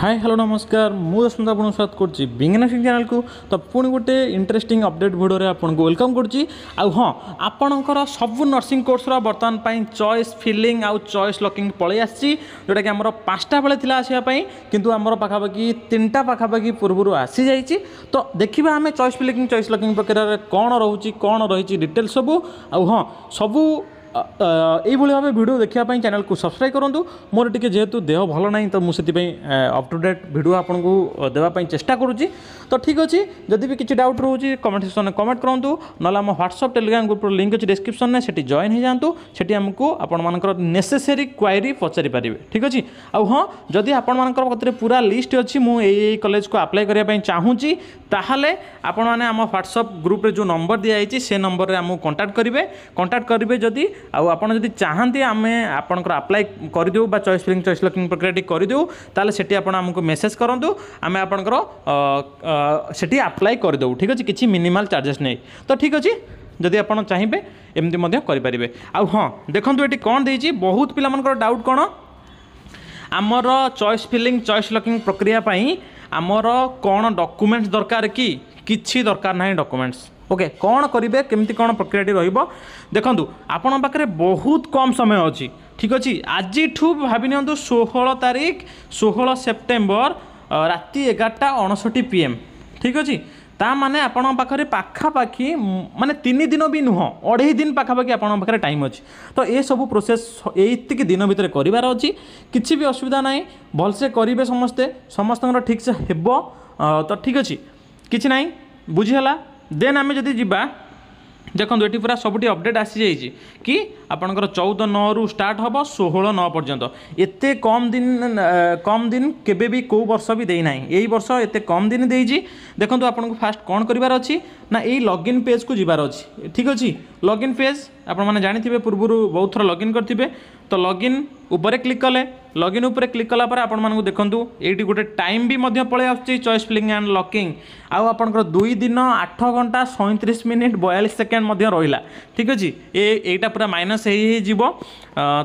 high hello ନମସ୍କାର ମୁଁ ଦଶମନ୍ତ ଆପଣଙ୍କୁ ସ୍ୱାଗତ କରୁଛି ବିଜ୍ଞାନ ସିଂ ଚ୍ୟାନେଲକୁ ତ ପୁଣି ଗୋଟେ ଇଣ୍ଟରେଷ୍ଟିଂ ଅପଡ଼େଟ୍ ଭିଡ଼ିଓରେ ଆପଣଙ୍କୁ ୱେଲକମ୍ କରୁଛି ଆଉ ହଁ ଆପଣଙ୍କର ସବୁ ନର୍ସିଂ କୋର୍ସର ବର୍ତ୍ତମାନ ପାଇଁ ଚଏସ୍ ଫିଲିଂ ଆଉ ଚଏସ୍ ଲକିଂ ପଳେଇ ଆସିଛି ଯେଉଁଟାକି ଆମର ପାଞ୍ଚଟା ବେଳେ ଥିଲା ଆସିବା ପାଇଁ କିନ୍ତୁ ଆମର ପାଖାପାଖି ତିନିଟା ପାଖାପାଖି ପୂର୍ବରୁ ଆସିଯାଇଛି ତ ଦେଖିବା ଆମେ ଚଏସ୍ ଫିଲିଂ ଚଏସ୍ ଲକିଂ ପ୍ରକ୍ରିୟାରେ କ'ଣ ରହୁଛି କ'ଣ ରହିଛି ଡିଟେଲ୍ ସବୁ ଆଉ ହଁ ସବୁ এইভাবে ভাবে ভিডিও দেখা চ্যানেলকে সবসক্রাইব করতু মোর টিকি যেহেতু দেহ ভাল না তো মু সেপাই অপ টু ডেট ভিডিও আপনার দেওয়া চেষ্টা করছি তো ঠিক আছে যদি বি কিছু ডাউট রয়েছে কমেন্ট সেকশনে কমেন্ট করতু নহলে আমার হোয়াটসঅপ টেলিগ্রাম গ্রুপর লিঙ্ক আছে ডিসক্রিপশনে সেটি জয়েন হয়ে যাতে সেটি আমি আপনার নেসেসারি কোয়ারি পচারি পারে ঠিক আছে আউ হ্যাঁ যদি আপনার কতরে পুরা লিষ্ট অছি মু এই কলেজকে আপ্লাই করা চাহুছি তাহলে আপনার আমার হোয়াটসঅপ গ্রুপে যে নম্বর দিয়া হয়েছে সে নম্বরের আমি কন্টাক্ট করবে কন্টাক্ট করবে যদি ଆଉ ଆପଣ ଯଦି ଚାହାନ୍ତି ଆମେ ଆପଣଙ୍କର ଆପ୍ଲାଏ କରିଦେଉ ବା ଚଏସ୍ ଫିଲିଂ ଚଏସ୍ ଲକିଂ ପ୍ରକ୍ରିୟାଟି କରିଦେଉ ତାହେଲେ ସେଠି ଆପଣ ଆମକୁ ମେସେଜ୍ କରନ୍ତୁ ଆମେ ଆପଣଙ୍କର ସେଠି ଆପ୍ଲାଏ କରିଦେଉ ଠିକ୍ ଅଛି କିଛି ମିନିମାଲ୍ ଚାର୍ଜେସ୍ ନେଇ ତ ଠିକ୍ ଅଛି ଯଦି ଆପଣ ଚାହିଁବେ ଏମିତି ମଧ୍ୟ କରିପାରିବେ ଆଉ ହଁ ଦେଖନ୍ତୁ ଏଠି କ'ଣ ଦେଇଛି ବହୁତ ପିଲାମାନଙ୍କର ଡାଉଟ୍ କ'ଣ ଆମର ଚଏସ୍ ଫିଲିଂ ଚଏସ୍ ଲକିଂ ପ୍ରକ୍ରିୟା ପାଇଁ ଆମର କ'ଣ ଡକୁମେଣ୍ଟସ୍ ଦରକାର କି କିଛି ଦରକାର ନାହିଁ ଡକୁମେଣ୍ଟସ୍ ওকে କ'ଣ କରିବେ କେମିତି କ'ଣ ପ୍ରକ୍ରିୟାଟି ରହିବ ଦେଖନ୍ତୁ ଆପଣଙ୍କ ପାଖରେ ବହୁତ କମ୍ ସମୟ ଅଛି ଠିକ୍ ଅଛି ଆଜିଠୁ ଭାବି ନିଅନ୍ତୁ ଷୋହଳ ତାରିଖ ଷୋହଳ ସେପ୍ଟେମ୍ବର ରାତି ଏଗାରଟା ଅଣଷଠି ପି ଏମ୍ ଠିକ୍ ଅଛି ତା ମାନେ ଆପଣଙ୍କ ପାଖରେ ପାଖାପାଖି ମାନେ ତିନି ଦିନ ବି ନୁହଁ ଅଢ଼େଇ ଦିନ ପାଖାପାଖି ଆପଣଙ୍କ ପାଖରେ ଟାଇମ୍ ଅଛି ତ ଏସବୁ ପ୍ରୋସେସ୍ ଏଇତିକି ଦିନ ଭିତରେ କରିବାର ଅଛି କିଛି ବି ଅସୁବିଧା ନାହିଁ ଭଲସେ କରିବେ ସମସ୍ତେ ସମସ୍ତଙ୍କର ଠିକ୍ସେ ହେବ ତ ଠିକ୍ ଅଛି କିଛି ନାହିଁ ବୁଝିହେଲା দেন আমি যদি ଯିବା ଦେଖନ୍ତୁ ଏଠି ପୁରା ସବୁଠି ଅପଡ଼େଟ୍ ଆସିଯାଇଛି କି ଆପଣଙ୍କର ଚଉଦ ନଅରୁ ଷ୍ଟାର୍ଟ ହେବ ଷୋହଳ ନଅ ପର୍ଯ୍ୟନ୍ତ ଏତେ କମ୍ ଦିନ କମ୍ ଦିନ କେବେ ବି କେଉଁ ବର୍ଷ ବି ଦେଇନାହିଁ ଏଇ ବର୍ଷ ଏତେ କମ୍ ଦିନ ଦେଇଛି ଦେଖନ୍ତୁ ଆପଣଙ୍କୁ ଫାଷ୍ଟ କ'ଣ କରିବାର ଅଛି ନା ଏଇ ଲଗ୍ଇନ୍ ପେଜ୍କୁ ଯିବାର ଅଛି ଠିକ୍ ଅଛି ଲଗ୍ଇନ୍ ପେଜ୍ ଆପଣମାନେ ଜାଣିଥିବେ ପୂର୍ବରୁ ବହୁତ ଥର ଲଗ୍ଇନ୍ କରିଥିବେ তো লগইন উপরে ক্লিক কলে লগইন উপরে ক্লিক কলা পরে আপনার দেখুন এইটি গোটে টাইম বি পড়ে আসছে চয়েস ফিলিং আন্ড লকিং আপনার দুই দিন আঠ ঘন্টা সৈত্রিশ মিনিট বয়ালিশ সেকেন্ড রহলা ঠিক আছে এ এইটা পুরা মাইনস হয়ে হয়ে যাব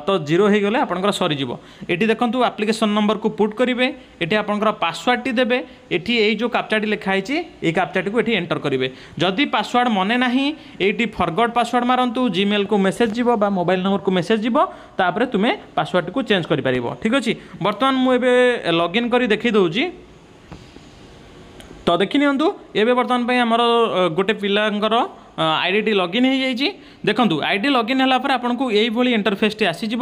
তো জিরো হয়ে গেলে আপনার সরিযোগ এটি দেখুন আপ্লিকেসন নম্বর কু পুট করবে এটি আপনার পাসওয়ার্ডটি দেবে এটি এই যে ক্যাপচাটি লেখা হয়েছে এই ক্যাপচাটি এটি এন্টর করবে যদি পাসওয়ার্ড মনে না এইটি ফরগড পাসওয়ার্ড মারতু জিমেল কু মেসেজ যাব বা মোবাইল নম্বর কু মেসেজ যাব তাপরে তুমি পাসওয়ার্ডটিକୁ ଚେଞ୍ଜ କରିପାରିବ ଠିକ୍ ଅଛି ବର୍ତ୍ତମାନ ମୁଁ ଏବେ ଲଗ୍ଇନ୍ କରି ଦେଖାଇଦେଉଛି ତ ଦେଖିନିଅନ୍ତୁ ଏବେ ବର୍ତ୍ତମାନ ପାଇଁ ଆମର ଗୋଟେ ପିଲାଙ୍କର আইডিটি লগইন হয়ে যাই দেখুন আইডি লগইন হল পরে আপনার এইভাবে ইন্টরফেসটি আসিযোগ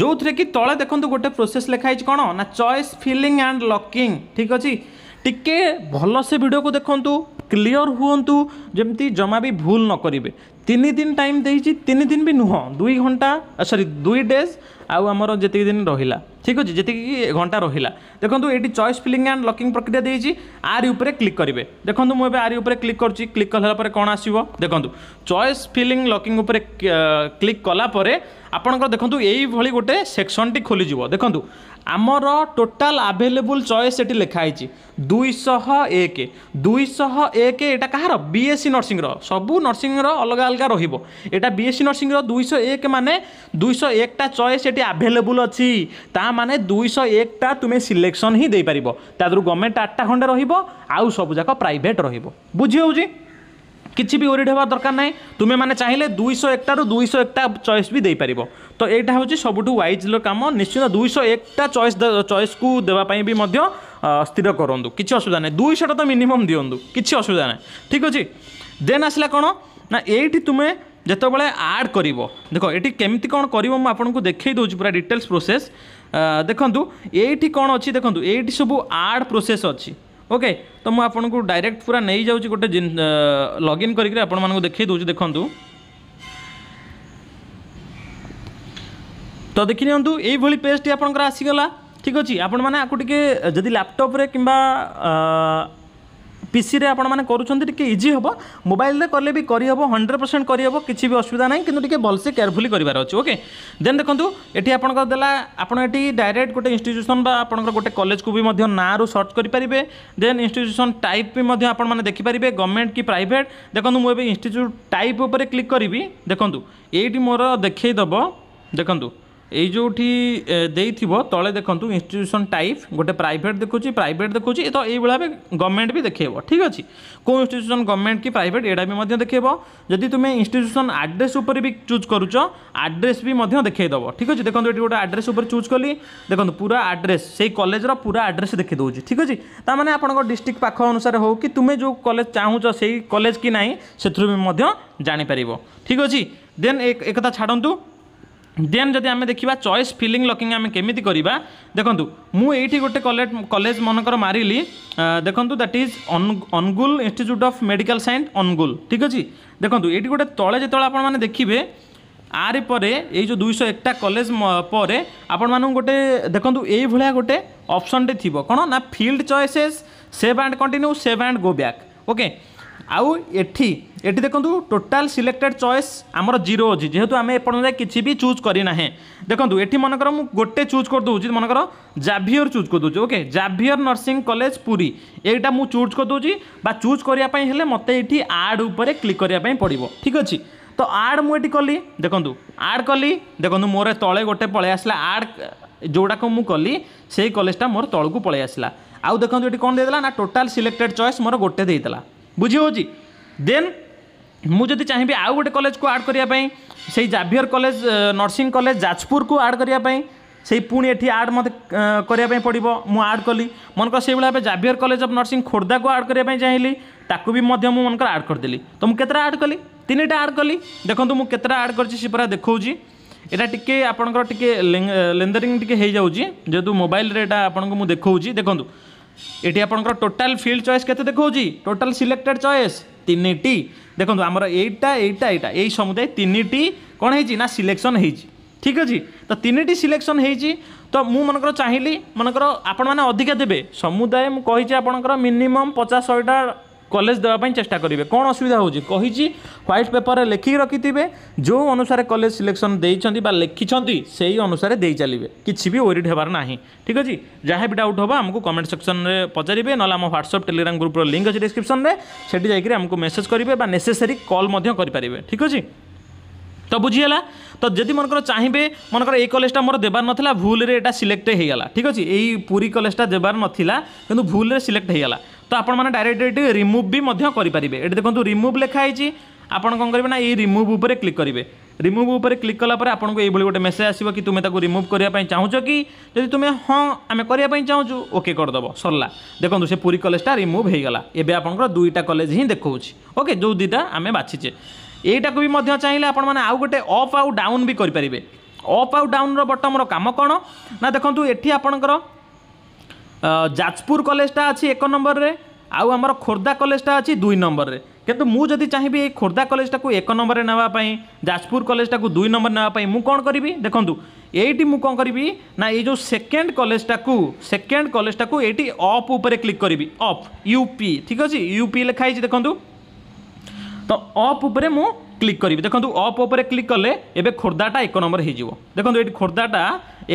যে কি তলে দেখুন গোটে প্রোসেস লেখা হয়েছে কোণ না চয়েস ফিলিং আন্ড লকিং ঠিক আছে টিকে ভালসে ভিডিওকে দেখুন ক্লিয়র হুঁতু যেমি জমা বি ভুল নকরবে ତିନି ଦିନ ଟାଇମ୍ ଦେଇଛି ତିନି ଦିନ ବି ନୁହଁ ଦୁଇ ଘଣ୍ଟା ସରି ଦୁଇ ଡେଜ୍ ଆଉ ଆମର ଯେତିକି ଦିନ ରହିଲା ଠିକ୍ ଅଛି ଯେତିକି ଘଣ୍ଟା ରହିଲା ଦେଖନ୍ତୁ ଏଠି ଚଏସ୍ ଫିଲିଂ ଆଣ୍ଡ ଲକିଂ ପ୍ରକ୍ରିୟା ଦେଇଛି ଆରି ଉପରେ କ୍ଲିକ୍ କରିବେ ଦେଖନ୍ତୁ ମୁଁ ଏବେ ଆରି ଉପରେ କ୍ଲିକ୍ କରୁଛି କ୍ଲିକ୍ କଲା ପରେ କ'ଣ ଆସିବ ଦେଖନ୍ତୁ ଚଏସ୍ ଫିଲିଂ ଲକିଂ ଉପରେ କ୍ଲିକ୍ କଲା ପରେ ଆପଣଙ୍କର ଦେଖନ୍ତୁ ଏଇଭଳି ଗୋଟେ ସେକ୍ସନଟି ଖୋଲିଯିବ ଦେଖନ୍ତୁ ଆମର ଟୋଟାଲ ଆଭେଲେବୁଲ୍ ଚଏସ୍ ଏଠି ଲେଖା ହେଇଛି ଦୁଇଶହ ଏକ ଦୁଇଶହ ଏକ ଏଇଟା କାହାର ବିଏସ୍ସି ନର୍ସିଂର ସବୁ ନର୍ସିଂର ଅଲଗା ଅଲଗା ରହିବ ଏଇଟା ବିଏସ୍ସି ନର୍ସିଂର ଦୁଇଶହ ଏକ ମାନେ ଦୁଇଶହ ଏକଟା ଚଏସ୍ ଏଠି ଆଭେଲେବୁଲ୍ ଅଛି ତା ମାନେ ଦୁଇଶହ ଏକଟା ତୁମେ ସିଲେକ୍ସନ୍ ହିଁ ଦେଇପାରିବ ତା ଦେହରୁ ଗଭର୍ଣ୍ଣମେଣ୍ଟ ଆଠଟା ଖଣ୍ଡେ ରହିବ ଆଉ ସବୁଯାକ ପ୍ରାଇଭେଟ୍ ରହିବ ବୁଝି ହେଉଛି କିଛି ବି ଓରିଡ଼ ହେବା ଦରକାର ନାହିଁ ତୁମେମାନେ ଚାହିଁଲେ ଦୁଇଶହ ଏକଟାରୁ ଦୁଇଶହ ଏକଟା ଚଏସ୍ ବି ଦେଇପାରିବ ତ ଏଇଟା ହେଉଛି ସବୁଠୁ ୱାଇଜ୍ର କାମ ନିଶ୍ଚିତ ଦୁଇଶହ ଏକଟା ଚଏସ୍ ଚଏସ୍କୁ ଦେବା ପାଇଁ ବି ମଧ୍ୟ ସ୍ଥିର କରନ୍ତୁ କିଛି ଅସୁବିଧା ନାହିଁ ଦୁଇଶହଟା ତ ମିନିମମ୍ ଦିଅନ୍ତୁ କିଛି ଅସୁବିଧା ନାହିଁ ଠିକ୍ ଅଛି ଦେନ୍ ଆସିଲା କ'ଣ না এইটি তুমি যেতবে আড করব দেখ এটি কেমি কোণ করব মু আপনার দেখাই দেছি পুরা ডিটেলস প্রোসেস দেখুন এইটি কোণ অছি দেখুন এইটি সব আড প্রোসেস অছি ওকে তো মু আপনার ডাইরেক্ট পুরা নিয়ে যাচ্ছি গোটে লগ ইন করি আপনার দেখাই দেছি দেখুন তো দেখি নিউ এইভাবে পেজটি আপনার আসিগলা ঠিক আছে আপনার যদি ল্যাপটপে কিংবা পিসিরে আপনার করছেন টিকি ইজি হব মোবাইলে কলে বি করহব হন্ড্রেড পরসেন্ট করহব কিছু বি অসুবিধা নাই কিন্তু টিকি ভলসে কেয়ারফুলি করবার অছে ওকে দেন দেখুন এটি আপনার দেলা আপনার এটি ডাইরেক্ট গোটে ইনস্টিট্যুশন বা আপনার গোটে কলেজকে বি না সর্চ করে দেন ইনস্টিট্যুশন টাইপ বি আপনার দেখিপারে গভর্নমেন্ট কি প্রাইভেট দেখুন মু এবে ইনস্টিট্যুট টাইপ উপরে ক্লিক করবি দেখুন এইটি মোর দেখাইদেব দেখুন এই ଯେଉଁଠି ଦେଇଥିବ ତଳେ ଦେଖନ୍ତୁ ଇନଷ୍ଟିଚ୍ୟୁସନ୍ ଟାଇପ୍ ଗୋଟେ ପ୍ରାଇଭେଟ୍ ଦେଖୁଛି ପ୍ରାଇଭେଟ୍ ଦେଖୁଛି ତ ଏଇଭଳିଆ ବି ଗଭର୍ଣ୍ଣମେଣ୍ଟ ବି ଦେଖେଇବ ଠିକ୍ ଅଛି କେଉଁ ଇନଷ୍ଟିଚ୍ୟୁସନ୍ ଗଭର୍ଣ୍ଣମେଣ୍ଟ କି ପ୍ରାଇଭେଟ୍ ଏଇଟା ବି ମଧ୍ୟ ଦେଖେଇବ ଯଦି ତୁମେ ଇନଷ୍ଟିଚ୍ୟୁସନ୍ ଆଡ୍ରେସ୍ ଉପରେ ବି ଚୁଜ୍ କରୁଛ ଆଡ୍ରେସ୍ ବି ମଧ୍ୟ ଦେଖେଇଦେବ ଠିକ୍ ଅଛି ଦେଖନ୍ତୁ ଏଠି ଗୋଟେ ଆଡ୍ରେସ୍ ଉପରେ ଚୁଜ୍ କଲି ଦେଖନ୍ତୁ ପୁରା ଆଡ୍ରେସ୍ ସେଇ କଲେଜର ପୁରା ଆଡ୍ରେସ୍ ଦେଖେଇ ଦେଉଛି ଠିକ୍ ଅଛି ତା'ମାନେ ଆପଣଙ୍କ ଡିଷ୍ଟ୍ରିକ୍ଟ ପାଖ ଅନୁସାରେ ହେଉ କି ତୁମେ ଯେଉଁ କଲେଜ ଚାହୁଁଛ ସେଇ କଲେଜ କି ନାହିଁ ସେଥିରୁ ବି ମଧ୍ୟ ଜାଣିପାରିବ ଠିକ୍ ଅଛି ଦେନ୍ ଏକଥା ଛାଡ଼ନ୍ତୁ দেন যদি আমি দেখিবা চয়েস ফিলিং লকিং আমি কেমিতি করিবা দেখন্তু ମୁଁ ଏଇଠି ଗୋଟେ କଲେଜ କଲେଜ ମନେକର ମାରିଲି ଦେଖନ୍ତୁ that is Angul institute of medical science Angul ଠିକ୍ ଅଛି ଦେଖନ୍ତୁ ଏଇଠି ଗୋଟେ ତଳେ ଯେତେବେଳେ ଆପଣମାନେ ଦେଖିବେ ଆରି ପରେ ଏଇ ଯେଉଁ ଦୁଇଶହ ଏକଟା କଲେଜ ପରେ ଆପଣମାନଙ୍କୁ ଗୋଟେ ଦେଖନ୍ତୁ ଏଇଭଳିଆ ଗୋଟେ ଅପସନ୍ଟେ ଥିବ କ'ଣ ନା filled choices save and continue save and go back okay আউ এটি এটি দেখুন টোটাল সিলেক্টেড চয়েস আমার জিরো অছি যেহেতু আমি এপর্যন্ত কিছু বি চুজ করি না দেখুন এটি মনেকর মু গোটে চুজ করদেছি মনেকর জাভিয়র চুজ করদেছি okay Xavier nursing college Puri এইটা মু চুজ করদেছি বা চুজ করা হলে মতো এটি আড উপরে ক্লিক করা পড়ব ঠিক আছে তো আড মু এটি কলি দেখুন আড কলি দেখুন মোর তলে গোটে পলাই আসলা আড ଯେଉଁଟାକୁ ମୁଁ କଲି ସେଇ କଲେଜଟା ମୋର ତଳକୁ ପଳାଇ ଆସିଲା ଆଉ ଦେଖନ୍ତୁ ଏଠି କ'ଣ ଦେଇଦେଲା ନା ଟୋଟାଲ୍ ସିଲେକ୍ଟେଡ଼୍ ଚଏସ୍ ମୋର ଗୋଟେ ଦେଇଦେଲା ବୁଝିହେଉଛି ଦେନ୍ ମୁଁ ଯଦି ଚାହିଁବି ଆଉ ଗୋଟେ କଲେଜକୁ ଆଡ଼୍ କରିବା ପାଇଁ ସେଇ ଜାଭିଅର କଲେଜ ନର୍ସିଂ କଲେଜ ଯାଜପୁରକୁ ଆଡ଼୍ କରିବା ପାଇଁ ସେଇ ପୁଣି ଏଠି ଆଡ଼୍ ମୋତେ କରିବା ପାଇଁ ପଡ଼ିବ ମୁଁ ଆଡ଼୍ କଲି ମନେକର ସେଇଭଳିଆ ଭାବେ ଜାଭିଅର କଲେଜ ଅଫ୍ ନର୍ସିଂ ଖୋର୍ଦ୍ଧାକୁ ଆଡ଼୍ କରିବା ପାଇଁ ଚାହିଁଲି ତାକୁ ବି ମଧ୍ୟ ମୁଁ ମନେକର ଆଡ଼୍ କରିଦେଲି ତ ମୁଁ କେତେଟା ଆଡ଼୍ କଲି ତିନିଟା ଆଡ଼୍ କଲି ଦେଖନ୍ତୁ ମୁଁ କେତେଟା ଆଡ଼୍ କରିଛି ସେ ପୁରା ଦେଖାଉଛି ଏଇଟା ଟିକିଏ ଆପଣଙ୍କର টিকে লেন্দারিং টিকে ହେଇଯାଉଛି ଯେହେତୁ ମୋବାଇଲରେ ଏଇଟା ଆପଣଙ୍କୁ ମୁଁ ଦେଖାଉଛି ଦେଖନ୍ତୁ এটি আপনার টোটাল ফিল্ড চয়েস কেতে দেখছি টোটাল সিলেক্টেড চয়েস তিনটি দেখুন আমার এইটা এইটা এইটা এই সমুদায় তিনটি কোণ হয়েছি না সিলেকশন হয়েছি ঠিক আছে তো তিনটি সিলেকশন হয়েছি তো মু মনকর চাহিলি মনকর আপন মানে অধিকা দেবে সমুদায় মু কইছি আপনকর মিনিমম 50 100টা কলেজ দেওয়া চেষ্টা করবে কোণ অসুবিধা হচ্ছে কী হোয়াইট পেপরের লেখিকি রকিথে যে অনুসারে কলেজ সিলেকশন দিয়েছেন বা লিখিছেন সেই অনুসারে দিয়ে চালিবে কিছু বি ওয়েরিড হবার না ঠিক আছে যা বি ডাউট হব আমি কমেন্ট সেকশনরে পচারে নলে আমার হোয়াটসঅপ টেলিগ্রাম গ্রুপর লিঙ্ক আছে ডিসক্রিপশনরে সেটি যাই আমি মেসেজ করবে বা নেসেসারি কল করে ঠিক আছে তো বুঝিগাল তো যদি মনে চাহিবে মনে এই কলেজটা মোর দেবার নথিলা ভুলরে এটা সিলেক্ট হয়ে গলা ঠিক আছে এই পুরী কলেজটা দেবার নথিলা কিন্তু ভুলরে সিলেক্ট হয়ে গলা তো ଆପଣମାନେ ଡାଇରେକ୍ଟ ଏଠି ରିମୁଭ୍ ବି ମଧ୍ୟ କରିପାରିବେ ଏଠି ଦେଖନ୍ତୁ ରିମୁଭ୍ ଲେଖା ହେଇଛି ଆପଣ କ'ଣ କରିବେ ନା ଏଇ ରିମୁଭ୍ ଉପରେ କ୍ଲିକ୍ କରିବେ ରିମୁଭ୍ ଉପରେ କ୍ଲିକ୍ କଲା ପରେ ଆପଣଙ୍କୁ ଏଇଭଳି ଗୋଟେ ମେସେଜ୍ ଆସିବ କି ତୁମେ ତାକୁ ରିମୁଭ୍ କରିବା ପାଇଁ ଚାହୁଁଛ କି ଯଦି ତୁମେ ହଁ ଆମେ କରିବା ପାଇଁ ଚାହୁଁଛୁ ଓକେ କରିଦେବ ସରିଲା ଦେଖନ୍ତୁ ସେ ପୁରୀ କଲେଜଟା ରିମୁଭ୍ ହେଇଗଲା ଏବେ ଆପଣଙ୍କର ଦୁଇଟା କଲେଜ ହିଁ ଦେଖାଉଛି ଓକେ ଯେଉଁ ଦୁଇଟା ଆମେ ବାଛିଛେ ଏଇଟାକୁ ବି ମଧ୍ୟ ଚାହିଁଲେ ଆପଣମାନେ ଆଉ ଗୋଟେ ଅପ୍ ଆଉ ଡାଉନ୍ ବି କରିପାରିବେ ଅପ୍ ଆଉ ଡାଉନ୍ର ବଟମ୍ର କାମ କ'ଣ ନା ଦେଖନ୍ତୁ ଏଠି ଆପଣଙ୍କର ଯାଜପୁର କଲେଜଟା ଅଛି ଏକ ନମ୍ବରରେ ଆଉ ଆମର ଖୋର୍ଦ୍ଧା କଲେଜଟା ଅଛି ଦୁଇ ନମ୍ବରରେ କିନ୍ତୁ ମୁଁ ଯଦି ଚାହିଁବି ଏଇ ଖୋର୍ଦ୍ଧା କଲେଜଟାକୁ ଏକ ନମ୍ବରରେ ନେବା ପାଇଁ ଯାଜପୁର କଲେଜଟାକୁ ଦୁଇ ନମ୍ବର ନେବା ପାଇଁ ମୁଁ କ'ଣ କରିବି ଦେଖନ୍ତୁ ଏଇଠି ମୁଁ କ'ଣ କରିବି ନା ଏଇ ଯେଉଁ ସେକେଣ୍ଡ କଲେଜଟାକୁ ସେକେଣ୍ଡ କଲେଜଟାକୁ ଏଇଠି ଅପ୍ ଉପରେ କ୍ଲିକ୍ କରିବି ଅପ୍ ୟୁ ପି ଠିକ୍ ଅଛି ୟୁ ପି ଲେଖା ହେଇଛି ଦେଖନ୍ତୁ ତ ଅପ୍ ଉପରେ ମୁଁ ক্লিক করবি দেখুন অপ উপরে ক্লিক কলে এবে খোর্ধাটা এক নম্বর হয়ে যাব দেখুন এটি খোর্ধাটা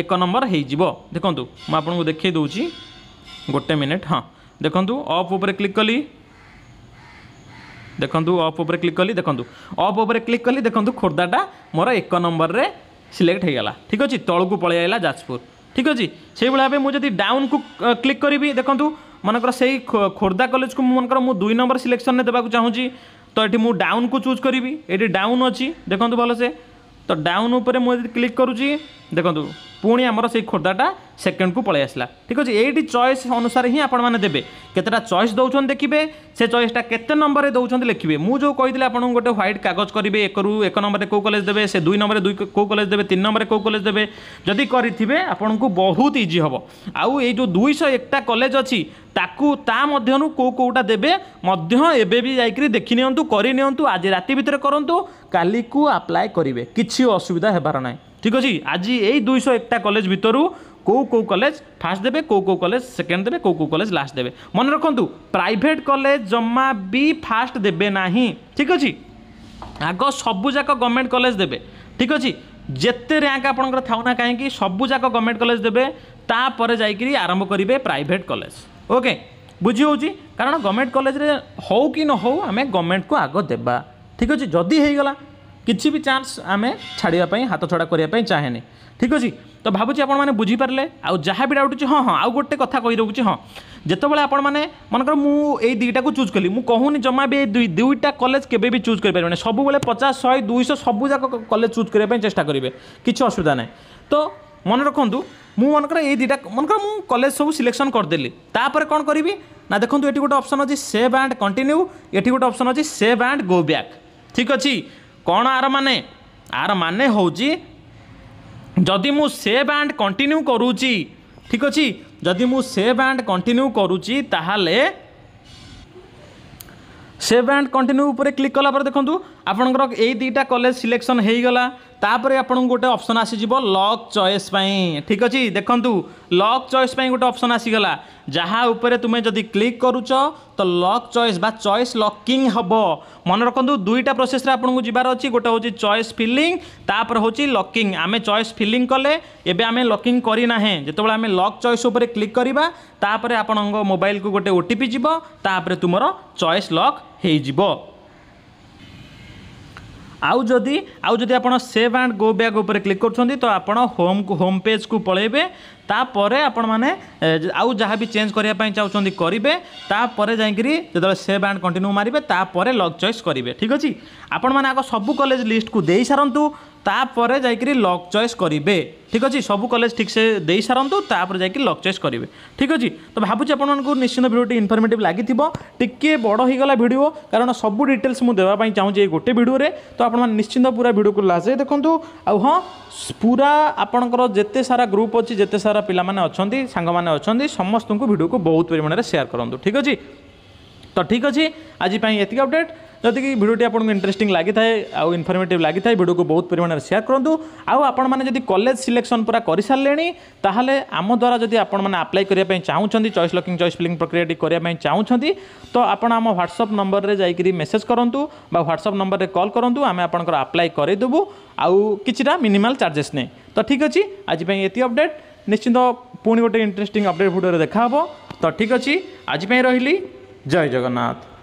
এক নম্বর হয়ে যাব দেখুন মু আপনার দেখাই দেছি ଗୋଟେ ମିନିଟ୍ ହଁ ଦେଖନ୍ତୁ ଅପ୍ ଉପରେ କ୍ଲିକ୍ କଲି ଦେଖନ୍ତୁ ଅପ୍ ଉପରେ କ୍ଲିକ୍ କଲି ଦେଖନ୍ତୁ ଅପ୍ ଉପରେ କ୍ଲିକ୍ କଲି ଦେଖନ୍ତୁ ଖୋର୍ଦ୍ଧାଟା ମୋର ଏକ ନମ୍ବରରେ ସିଲେକ୍ଟ ହୋଇଗଲା ଠିକ୍ ଅଛି ତଳକୁ ପଳେଇ ଆସିଲା ଯାଜପୁର ଠିକ୍ ଅଛି ସେଇଭଳି ଭାବେ ମୁଁ ଯଦି ଡାଉନ୍କୁ କ୍ଲିକ୍ କରିବି ଦେଖନ୍ତୁ ମନେକର ସେଇ ଖୋର୍ଦ୍ଧା କଲେଜକୁ ମୁଁ ମନେକର ମୁଁ ଦୁଇ ନମ୍ବର ସିଲେକ୍ସନ୍ରେ ଦେବାକୁ ଚାହୁଁଛି ତ ଏଠି ମୁଁ ଡାଉନ୍କୁ ଚୁଜ୍ କରିବି ଏଠି ଡାଉନ୍ ଅଛି ଦେଖନ୍ତୁ ଭଲସେ ତ ଡାଉନ୍ ଉପରେ ମୁଁ ଯଦି କ୍ଲିକ୍ କରୁଛି ଦେଖନ୍ତୁ পুঁ আমার সেই খোর্ধাটা সেকেন্ডকু পলাই আসলা ঠিক আছে এইটি চয়েস অনুসারে হি আপনার দেবে কতটা চয়েস দৌঁছেন দেখবে সে চয়েসটা কেতে নম্বরে দৌঁছেন লিখবে মু যে কে আপনার গোটে হোয়াইট কাগজ করবে একরু এক নম্বরে কেউ কলেজ দেবে সে দুই নম্বরে দুই কেউ কলেজ দেবে তিন নম্বরে কেউ কলেজ দেবে যদি করে আপনার বহুত ইজি হব আউ এই যে দুইশ একটা কলেজ অছি তাকু তা মধ্যে কেউ কেউটা দেবে মধ্য এবে বি যাই দেখি নিউ করে নিউ আজ রাতে ভিতরে করতু কালিকু আপ্লাই করবে কিছু অসুবিধা হবার নাই ঠিক ଅଛି ଆଜି ଏଇ ଦୁଇଶହ ଏକଟା କଲେଜ ଭିତରୁ କେଉଁ କେଉଁ କଲେଜ ଫାଷ୍ଟ ଦେବେ କେଉଁ କେଉଁ କଲେଜ ସେକେଣ୍ଡ ଦେବେ କେଉଁ କେଉଁ କଲେଜ ଲାଷ୍ଟ ଦେବେ ମନେ ରଖନ୍ତୁ ପ୍ରାଇଭେଟ୍ କଲେଜ ଜମା ବି ଫାଷ୍ଟ ଦେବେ ନାହିଁ ଠିକ୍ ଅଛି ଆଗ ସବୁଯାକ ଗଭର୍ଣ୍ଣମେଣ୍ଟ କଲେଜ ଦେବେ ଠିକ୍ ଅଛି ଯେତେ ର୍ୟାଙ୍କ ଆପଣଙ୍କର ଥାଉ ନା କାହିଁକି ସବୁଯାକ ଗଭର୍ଣ୍ଣମେଣ୍ଟ କଲେଜ ଦେବେ ତାପରେ ଯାଇକିରି ଆରମ୍ଭ କରିବେ ପ୍ରାଇଭେଟ୍ କଲେଜ ଓକେ ବୁଝି ହେଉଛି କାରଣ ଗଭର୍ଣ୍ଣମେଣ୍ଟ କଲେଜରେ ହେଉ କି ନ ହେଉ ଆମେ ଗଭର୍ଣ୍ଣମେଣ୍ଟକୁ ଆଗ ଦେବା ଠିକ୍ ଅଛି ଯଦି ହେଇଗଲା କିଛି ବି ଚାନ୍ସ ଆମେ ଛାଡ଼ିବା ପାଇଁ ହାତଛଡ଼ା କରିବା ପାଇଁ ଚାହେଁନି ଠିକ୍ ଅଛି ତ ଭାବୁଛି ଆପଣମାନେ ବୁଝିପାରିଲେ ଆଉ ଯାହା ବି ଡାଉଟ୍ ଅଛି ହଁ ହଁ ଆଉ ଗୋଟେ କଥା କହି ରଖୁଛି ହଁ ଯେତେବେଳେ ଆପଣମାନେ ମନେକର ମୁଁ ଏଇ ଦୁଇଟାକୁ ଚୁଜ୍ କଲି ମୁଁ କହୁନି ଜମା ବି ଏଇ ଦୁଇଟା କଲେଜ କେବେ ବି ଚୁଜ୍ କରିପାରିବେନି ସବୁବେଳେ ପଚାଶ ଶହେ ଦୁଇଶହ ସବୁଯାକ କଲେଜ ଚୁଜ୍ କରିବା ପାଇଁ ଚେଷ୍ଟା କରିବେ କିଛି ଅସୁବିଧା ନାହିଁ ତ ମନେ ରଖନ୍ତୁ ମୁଁ ମନେକର ଏଇ ଦୁଇଟା ମନେକର ମୁଁ କଲେଜ ସବୁ ସିଲେକ୍ସନ୍ କରିଦେଲି ତାପରେ କ'ଣ କରିବି ନା ଦେଖନ୍ତୁ ଏଠି ଗୋଟେ ଅପସନ୍ ଅଛି ସେଭ୍ ଆଣ୍ଡ କଣ୍ଟିନ୍ୟୁ ଏଠି ଗୋଟେ ଅପସନ୍ ଅଛି ସେଭ୍ ଆଣ୍ଡ ଗୋ ବ୍ୟାକ୍ ଠିକ୍ ଅଛି କ'ଣ ଆର ମାନେ ଆର ମାନେ ହେଉଛି ଯଦି ମୁଁ ସେ ବ୍ୟାଣ୍ଡ କଣ୍ଟିନ୍ୟୁ କରୁଛି ଠିକ୍ ଅଛି ଯଦି ମୁଁ ସେ ବ୍ୟାଣ୍ଡ କଣ୍ଟିନ୍ୟୁ କରୁଛି ତାହେଲେ ସେ ବ୍ୟାଣ୍ଡ କଣ୍ଟିନ୍ୟୁ ଉପରେ କ୍ଲିକ୍ କଲା ପରେ ଦେଖନ୍ତୁ ଆପଣଙ୍କର ଏଇ ଦୁଇଟା କଲେଜ ସିଲେକ୍ସନ୍ ହେଇଗଲା ତାପରେ ଆପଣଙ୍କୁ ଗୋଟେ ଅପସନ୍ ଆସିଯିବ ଲକ୍ ଚଏସ୍ ପାଇଁ ଠିକ୍ ଅଛି ଦେଖନ୍ତୁ ଲକ୍ ଚଏସ୍ ପାଇଁ ଗୋଟେ ଅପସନ୍ ଆସିଗଲା ଯାହା ଉପରେ ତୁମେ ଯଦି କ୍ଲିକ୍ କରୁଛ ତ ଲକ୍ ଚଏସ୍ ବା ଚଏସ୍ ଲକିଂ ହେବ ମନେ ରଖନ୍ତୁ ଦୁଇଟା ପ୍ରୋସେସ୍ରେ ଆପଣଙ୍କୁ ଯିବାର ଅଛି ଗୋଟେ ହେଉଛି ଚଏସ୍ ଫିଲିଂ ତାପରେ ହେଉଛି ଲକିଂ ଆମେ ଚଏସ୍ ଫିଲିଂ କଲେ ଏବେ ଆମେ ଲକିଂ କରିନାହେଁ ଯେତେବେଳେ ଆମେ ଲକ୍ ଚଏସ୍ ଉପରେ କ୍ଲିକ୍ କରିବା ତାପରେ ଆପଣଙ୍କ ମୋବାଇଲକୁ ଗୋଟେ ଓ ଟି ପି ଯିବ ତାପରେ ତୁମର ଚଏସ୍ ଲକ୍ ହେଇଯିବ आदि जदि जदि आप सेव एंड गो बैक उपर क्लिक करोम होम होम पेज को पलैबे ତାପରେ ଆପଣମାନେ ଆଉ ଯାହା ବି ଚେଞ୍ଜ କରିବା ପାଇଁ ଚାହୁଁଛନ୍ତି କରିବେ ତାପରେ ଯାଇକରି ଯେତେବେଳେ ସେଭ୍ ଆଣ୍ଡ କଣ୍ଟିନ୍ୟୁ ମାରିବେ ତାପରେ ଲଗ୍ ଚଏସ୍ କରିବେ ଠିକ୍ ଅଛି ଆପଣମାନେ ଆଗ ସବୁ କଲେଜ ଲିଷ୍ଟକୁ ଦେଇସାରନ୍ତୁ ତାପରେ ଯାଇକରି ଲକ୍ ଚଏସ୍ କରିବେ ଠିକ୍ ଅଛି ସବୁ କଲେଜ ଠିକ୍ସେ ଦେଇସାରନ୍ତୁ ତାପରେ ଯାଇକି ଲକ୍ ଚଏସ୍ କରିବେ ଠିକ୍ ଅଛି ତ ଭାବୁଛି ଆପଣମାନଙ୍କୁ ନିଶ୍ଚିନ୍ତ ଭିଡ଼ିଓଟି ଇନଫର୍ମେଟିଭ୍ ଲାଗିଥିବ ଟିକିଏ ବଡ଼ ହୋଇଗଲା ଭିଡ଼ିଓ କାରଣ ସବୁ ଡିଟେଲ୍ସ ମୁଁ ଦେବା ପାଇଁ ଚାହୁଁଛି ଏଇ ଗୋଟେ ଭିଡ଼ିଓରେ ତ ଆପଣମାନେ ନିଶ୍ଚିନ୍ତ ପୁରା ଭିଡ଼ିଓକୁ ଲାଷ୍ଟ ଦେଖନ୍ତୁ ଆଉ ହଁ ପୁରା ଆପଣଙ୍କର ଯେତେ ସାରା ଗ୍ରୁପ୍ ଅଛି ଯେତେ ସାରା ଘର ପିଲାମାନେ ଅଛନ୍ତି ସାଙ୍ଗମାନେ ଅଛନ୍ତି ସମସ୍ତଙ୍କୁ ଭିଡ଼ିଓକୁ ବହୁତ ପରିମାଣରେ ସେୟାର କରନ୍ତୁ ଠିକ୍ ଅଛି ତ ଠିକ୍ ଅଛି ଆଜି ପାଇଁ ଏତିକି ଅପଡ଼େଟ୍ ଯଦି କି ଭିଡ଼ିଓଟି ଆପଣଙ୍କୁ ଇଣ୍ଟରେଷ୍ଟିଂ ଲାଗିଥାଏ ଆଉ ଇନଫର୍ମେଟିଭ୍ ଲାଗିଥାଏ ଭିଡ଼ିଓକୁ ବହୁତ ପରିମାଣରେ ସେୟାର କରନ୍ତୁ ଆଉ ଆପଣମାନେ ଯଦି କଲେଜ ସିଲେକ୍ସନ୍ ପୁରା କରିସାରିଲେଣି ତାହେଲେ ଆମ ଦ୍ୱାରା ଯଦି ଆପଣମାନେ ଆପ୍ଲାଏ କରିବା ପାଇଁ ଚାହୁଁଛନ୍ତି ଚଏସ୍ ଲକିଂ ଚଏସ୍ ଫିଲିଂ ପ୍ରକ୍ରିୟାଟି କରିବା ପାଇଁ ଚାହୁଁଛନ୍ତି ତ ଆପଣ ଆମ ହ୍ୱାଟ୍ସଅପ୍ ନମ୍ବରରେ ଯାଇକରି ମେସେଜ୍ କରନ୍ତୁ ବା ହ୍ୱାଟ୍ସଅପ୍ ନମ୍ବରରେ କଲ୍ କରନ୍ତୁ ଆମେ ଆପଣଙ୍କର ଆପ୍ଲାଏ କରାଇଦେବୁ ଆଉ କିଛିଟା ମିନିମାଲ୍ ଚାର୍ଜେସ୍ ନାହିଁ ତ ଠିକ୍ ଅଛି ଆଜି ପାଇଁ ଏତିକି ଅପଡ଼େଟ୍ ନିଶ୍ଚିନ୍ତ ପୁଣି ଗୋଟେ ଇଣ୍ଟରେଷ୍ଟିଂ ଅପଡ଼େଟ୍ ଭିଡ଼ିଓରେ ଦେଖା ହେବ ତ ଠିକ୍ ଅଛି ଆଜି ପାଇଁ ରହିଲି ଜୟ ଜଗନ୍ନାଥ